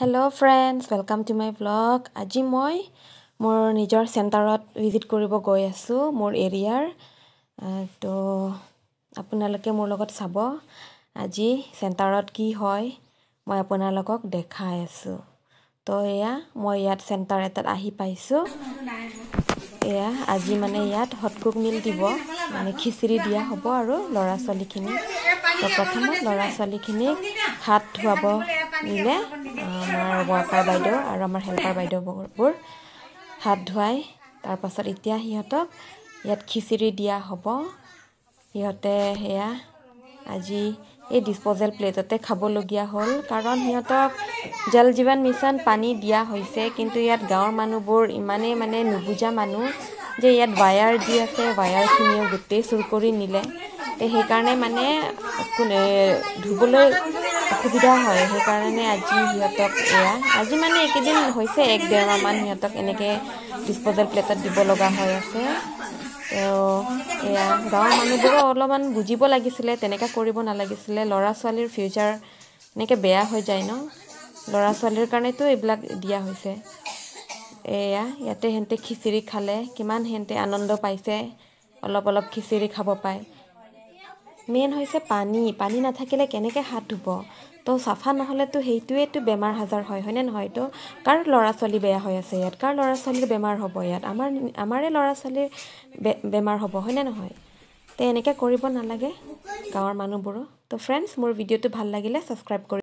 hello' friends welcome to my blog আজি মই মোৰ নিজৰ চেণ্টাৰত ভিজিট কৰিব গৈ আছোঁ মোৰ এৰিয়াৰ তো আপোনালোকে মোৰ লগত চাব আজি চেণ্টাৰত কি হয় মই আপোনালোকক দেখাই আছোঁ তো এয়া মই ইয়াত চেণ্টাৰ এটাত আহি পাইছোঁ এয়া আজি মানে ইয়াত হটকুক মিল দিব মানে খিচিৰি দিয়া হ'ব আৰু ল'ৰা ছোৱালীখিনিক তো প্ৰথমে ল'ৰা ছোৱালীখিনিক হাত ধুৱাব নিলে আমাৰ ৱৰ্কাৰ বাইদেউ আৰু আমাৰ হেল্পাৰ বাইদেউবোৰ হাত ধুৱাই তাৰপাছত এতিয়া সিহঁতক ইয়াত খিচিৰি দিয়া হ'ব সিহঁতে সেয়া আজি এই ডিছপ'জেল প্লেটতে খাবলগীয়া হ'ল কাৰণ সিহঁতক জল জীৱন মিছন পানী দিয়া হৈছে কিন্তু ইয়াত গাঁৱৰ মানুহবোৰ ইমানেই মানে নুবুজা মানুহ যে ইয়াত ৱায়াৰ দি আছে ৱায়াৰখিনিও গোটেই চুৰ কৰি নিলে সেইকাৰণে মানে ধুবলৈ অসুবিধা হয় সেইকাৰণে আজি সিহঁতক এয়া আজি মানে এইকেইদিন হৈছে এক ডেৰমাহমান সিহঁতক এনেকৈ ডিছপ'জেল প্লেটত দিব লগা হৈ আছে এয়া গাঁৱৰ মানুহবোৰো অলপমান বুজিব লাগিছিলে তেনেকৈ কৰিব নালাগিছিলে ল'ৰা ছোৱালীৰ ফিউচাৰ এনেকৈ বেয়া হৈ যায় ন ল'ৰা ছোৱালীৰ কাৰণেতো এইবিলাক দিয়া হৈছে এয়া ইয়াতে সিহঁতে খিচিৰি খালে কিমান সিহঁতে আনন্দ পাইছে অলপ অলপ খিচিৰি খাব পায় মেইন হৈছে পানী পানী নাথাকিলে কেনেকৈ হাত ধুব তো চাফা নহ'লেতো সেইটোৱেতো বেমাৰ আজাৰ হয় হয়নে নহয় তো কাৰ ল'ৰা ছোৱালী বেয়া হৈ আছে ইয়াত কাৰ ল'ৰা ছোৱালীৰ বেমাৰ হ'ব ইয়াত আমাৰ আমাৰে ল'ৰা ছোৱালীৰ বেমাৰ হ'ব হয়নে নহয় তে এনেকৈ কৰিব নালাগে গাঁৱৰ মানুহবোৰো তো ফ্ৰেণ্ডছ মোৰ ভিডিঅ'টো ভাল লাগিলে ছাবস্ক্ৰাইব কৰি